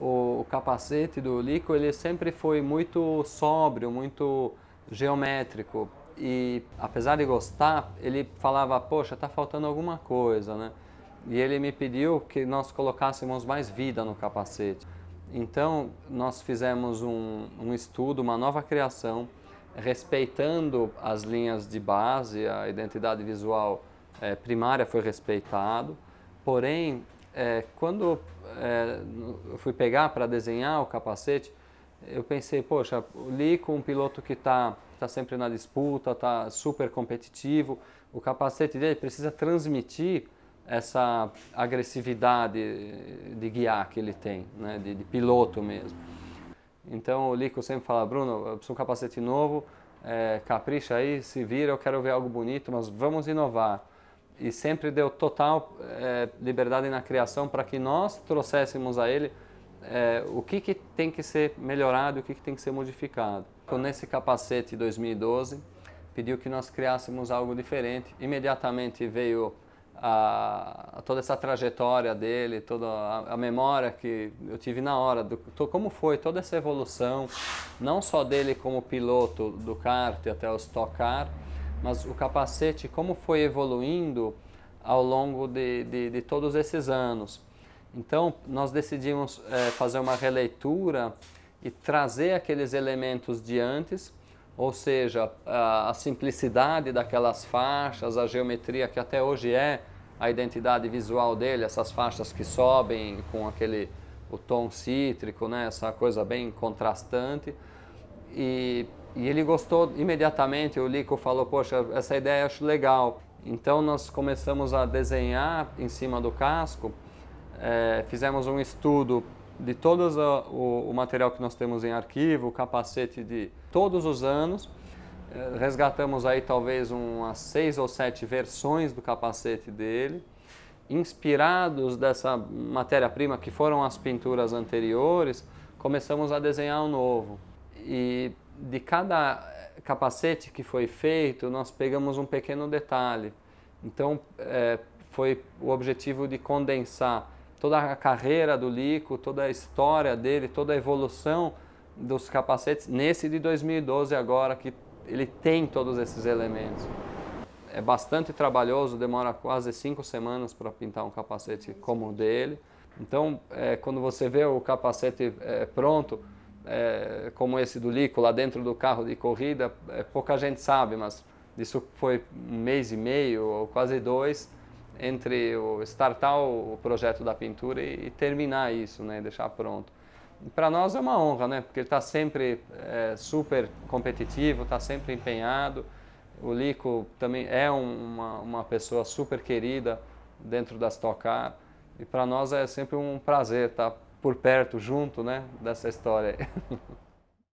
o, capacete do Lico ele sempre foi muito sóbrio, muito geométrico. E apesar de gostar, ele falava: Poxa, tá faltando alguma coisa, né? E ele me pediu que nós colocássemos mais vida no capacete. Então, nós fizemos um, um estudo, uma nova criação, respeitando as linhas de base, a identidade visual é, primária foi respeitado, porém é, quando é, eu fui pegar para desenhar o capacete, eu pensei, poxa, li com um piloto que está tá sempre na disputa, está super competitivo, o capacete dele precisa transmitir essa agressividade de guiar que ele tem, né, de, de piloto mesmo. Então o Lico sempre fala, Bruno, eu preciso de um capacete novo, é, capricha aí, se vira, eu quero ver algo bonito, nós vamos inovar. E sempre deu total é, liberdade na criação para que nós trouxéssemos a ele é, o que, que tem que ser melhorado, o que, que tem que ser modificado. Então, nesse capacete 2012, pediu que nós criássemos algo diferente. Imediatamente veio a, a toda essa trajetória dele, toda a, a, memória que eu tive na hora, do, to, como foi toda essa evolução, não só dele como piloto do kart até o Stock Car, mas o capacete, como foi evoluindo ao longo de, de, de todos esses anos. Então, nós decidimos é, fazer uma releitura e trazer aqueles elementos de antes, ou seja, a, a simplicidade daquelas faixas, a geometria que até hoje é a identidade visual dele, essas faixas que sobem com aquele o tom cítrico, né, essa coisa bem contrastante. E e ele gostou imediatamente, o Lico falou, poxa, essa ideia eu acho legal. Então nós começamos a desenhar em cima do casco, é, fizemos um estudo de todo ah, o, o, material que nós temos em arquivo, capacete de todos os anos. Eh, resgatamos aí talvez umas seis ou sete versões do capacete dele, inspirados dessa matéria-prima que foram as pinturas anteriores, começamos a desenhar um novo. E de cada capacete que foi feito, nós pegamos um pequeno detalhe. Então, é, foi o objetivo de condensar toda a carreira do Lico, toda a história dele, toda a evolução dos capacetes nesse de 2012 agora que ele tem todos esses elementos. É bastante trabalhoso, demora quase cinco semanas para pintar um capacete como o dele. Então, é, quando você vê o capacete é, pronto, é, como esse do Lico lá dentro do carro de corrida, é, pouca gente sabe, mas isso foi um mês e meio, ou quase dois, entre o startar o projeto da pintura e, e terminar isso, né, deixar pronto. Para nós é uma honra, né, porque ele está sempre é, super competitivo, está sempre empenhado. O Lico também é uma, uma pessoa super querida dentro da Stock Car. E para nós é sempre um prazer estar tá por perto, junto, né, dessa história.